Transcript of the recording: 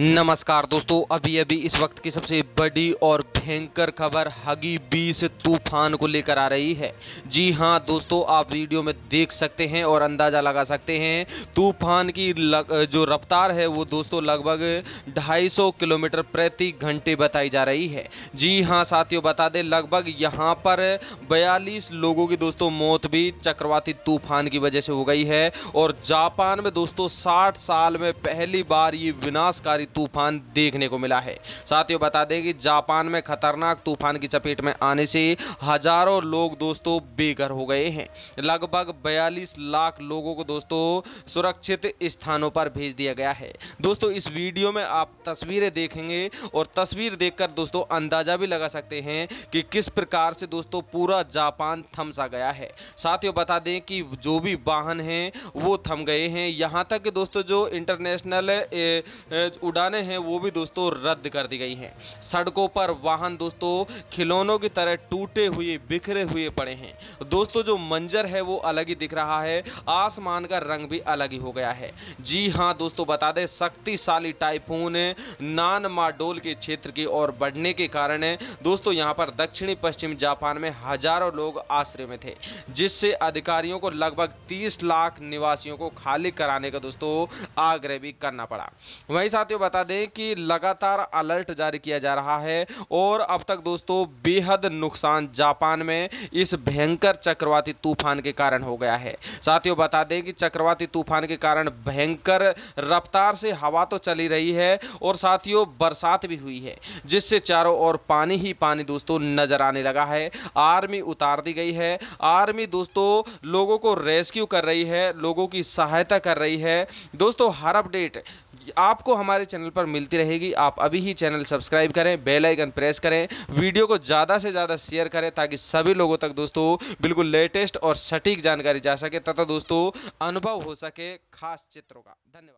नमस्कार दोस्तों अभी अभी इस वक्त की सबसे बड़ी और भयंकर खबर हगी बीस तूफान को लेकर आ रही है जी हाँ दोस्तों आप वीडियो में देख सकते हैं और अंदाज़ा लगा सकते हैं तूफान की लग, जो रफ्तार है वो दोस्तों लगभग 250 किलोमीटर प्रति घंटे बताई जा रही है जी हाँ साथियों बता दें लगभग यहाँ पर बयालीस लोगों की दोस्तों मौत भी चक्रवाती तूफान की वजह से हो गई है और जापान में दोस्तों साठ साल में पहली बार ये विनाशकारी भारी तूफान देखने को मिला है साथियों बता दें कि जापान में खतरनाक तूफान की चपेट में आने से हजारों लोग दोस्तों बेघर हो गए हैं लगभग बयालीस लाख लोगों को दोस्तों सुरक्षित स्थानों पर भेज दिया गया है दोस्तों इस वीडियो में आप तस्वीरें देखेंगे और तस्वीर देखकर दोस्तों अंदाजा भी लगा सकते हैं कि किस प्रकार से दोस्तों पूरा जापान थम सा गया है साथियों बता दें कि जो भी वाहन हैं वो थम गए हैं यहाँ तक कि दोस्तों जो इंटरनेशनल उड़ाने हैं वो भी दोस्तों रद्द कर दी गई हैं सड़कों पर वाहन दोस्तों खिलौनों की तरह टूटे हुए बिखरे हुए पड़े हैं दोस्तों जो मंजर है वो अलग ही दिख रहा है आसमान का रंग भी अलग ही हो गया है जी हाँ दोस्तों बता दें शक्तिशाली टाइफून नान माडोल के क्षेत्र की ओर बढ़ने के कारण दोस्तों यहाँ पर दक्षिणी पश्चिम जापान में हजारों लोग आश्रय में थे जिससे अधिकारियों को लगभग तीस लाख निवासियों को खाली कराने का दोस्तों आग्रह भी करना पड़ा वहीं साथियों बता दें कि लगातार अलर्ट जारी किया जा रहा है और अब तक दोस्तों बेहद नुकसान जापान में इस भयंकर चक्रवाती तूफान के कारण हो गया है साथियों बता दें कि चक्रवाती तूफान के कारण भयंकर रफ्तार से हवा तो चली रही है और साथियों बरसात भी हुई है जिससे चारों ओर पानी ही पानी दोस्तों नजर आने लगा है आर्मी उतार दी गई है आर्मी दोस्तों लोगों को रेस्क्यू कर रही है लोगों की सहायता कर रही है दोस्तों दोस्तों हर अपडेट आपको हमारे चैनल पर मिलती रहेगी आप अभी ही चैनल सब्सक्राइब करें बेल आइकन प्रेस करें वीडियो को ज़्यादा से ज़्यादा शेयर करें ताकि सभी लोगों तक दोस्तों बिल्कुल लेटेस्ट और सटीक जानकारी जा सके तथा दोस्तों अनुभव हो सके खास चित्रों का धन्यवाद